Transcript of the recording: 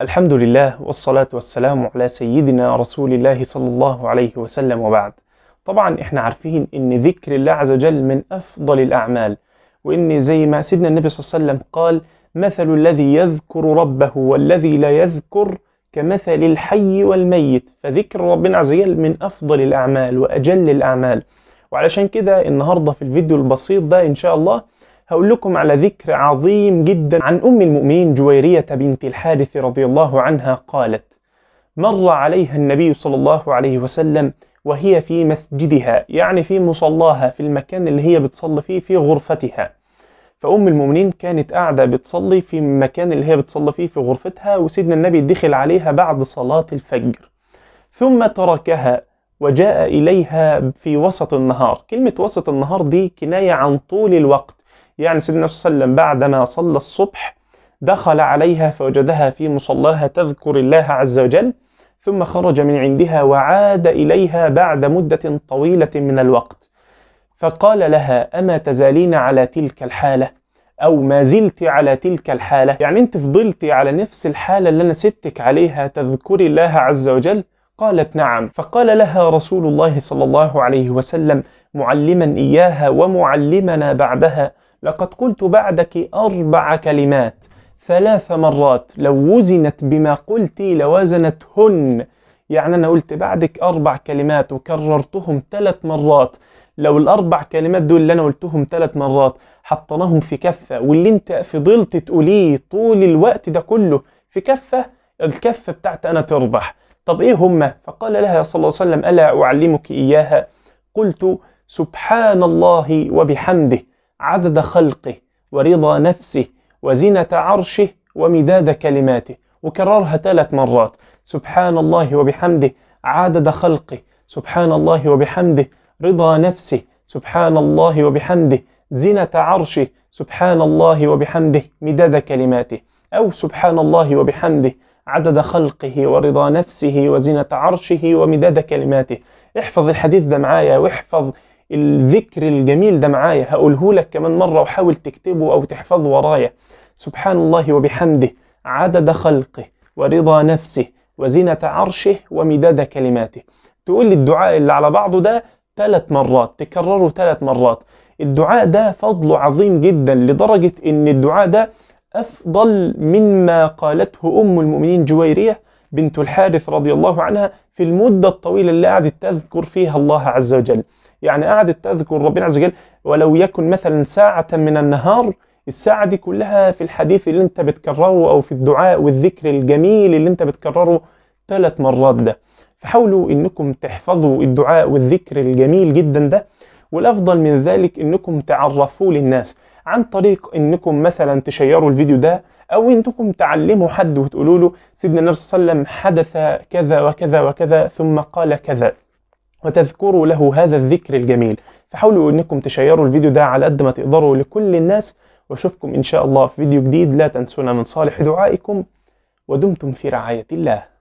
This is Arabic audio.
الحمد لله والصلاة والسلام على سيدنا رسول الله صلى الله عليه وسلم وبعد طبعا احنا عارفين ان ذكر الله عز وجل من افضل الاعمال وان زي ما سيدنا النبي صلى الله عليه وسلم قال مثل الذي يذكر ربه والذي لا يذكر كمثل الحي والميت فذكر ربنا عز وجل من افضل الاعمال واجل الاعمال وعلشان كده النهارده في الفيديو البسيط ده ان شاء الله هقول لكم على ذكر عظيم جدا عن أم المؤمنين جويرية بنت الحارث رضي الله عنها قالت مر عليها النبي صلى الله عليه وسلم وهي في مسجدها يعني في مصلاها في المكان اللي هي بتصلي فيه في غرفتها فأم المؤمنين كانت قاعدة بتصلي في المكان اللي هي بتصلي فيه في غرفتها وسيدنا النبي دخل عليها بعد صلاة الفجر ثم تركها وجاء إليها في وسط النهار كلمة وسط النهار دي كناية عن طول الوقت يعني سيدنا صلى الله عليه وسلم بعدما صلى الصبح دخل عليها فوجدها في مصلاها تذكر الله عز وجل ثم خرج من عندها وعاد إليها بعد مدة طويلة من الوقت فقال لها أما تزالين على تلك الحالة أو ما زلت على تلك الحالة يعني أنت فضلتي على نفس الحالة اللي أنا سبتك عليها تذكري الله عز وجل قالت نعم فقال لها رسول الله صلى الله عليه وسلم معلما إياها ومعلمنا بعدها لقد قلت بعدك أربع كلمات ثلاث مرات لو وزنت بما قلت لوزنتهن يعني أنا قلت بعدك أربع كلمات وكررتهم ثلاث مرات لو الأربع كلمات دول اللي أنا قلتهم ثلاث مرات حطيناهم في كفة واللي أنت فضلت تقوليه طول الوقت ده كله في كفة الكفة بتاعت أنا تربح طب إيه هما؟ فقال لها صلى الله عليه وسلم ألا أعلمك إياها قلت سبحان الله وبحمده عدد خلقه ورضا نفسه وزنة عرشه ومداد كلماته وكررها ثلاث مرات سبحان الله وبحمده عدد خلقه سبحان الله وبحمده رضا نفسه سبحان الله وبحمده زنة عرشه سبحان الله وبحمده مداد كلماته أو سبحان الله وبحمده عدد خلقه ورضا نفسه وزنة عرشه ومداد كلماته احفظ الحديث ده معايا واحفظ الذكر الجميل ده معايا هقوله لك كمان مرة وحاول تكتبه أو تحفظه ورايا سبحان الله وبحمده عدد خلقه ورضا نفسه وزنة عرشه ومداد كلماته تقول لي الدعاء اللي على بعضه ده ثلاث مرات تكرره ثلاث مرات الدعاء ده فضله عظيم جدا لدرجة ان الدعاء ده أفضل مما قالته أم المؤمنين جويرية بنت الحارث رضي الله عنها في المدة الطويلة اللي قعدت تذكر فيها الله عز وجل يعني قعدت تذكر ربنا عز وجل ولو يكن مثلا ساعة من النهار الساعة دي كلها في الحديث اللي انت بتكرره او في الدعاء والذكر الجميل اللي انت بتكرره ثلاث مرات ده فحاولوا انكم تحفظوا الدعاء والذكر الجميل جدا ده والافضل من ذلك انكم تعرفوه للناس عن طريق انكم مثلا تشيروا الفيديو ده او انكم تعلموا حد وتقولوا له سيدنا النبي صلى الله عليه وسلم حدث كذا وكذا وكذا ثم قال كذا وتذكروا له هذا الذكر الجميل فحاولوا انكم تشيروا الفيديو ده على قد ما تقدروا لكل الناس واشوفكم ان شاء الله في فيديو جديد لا تنسونا من صالح دعائكم ودمتم في رعاية الله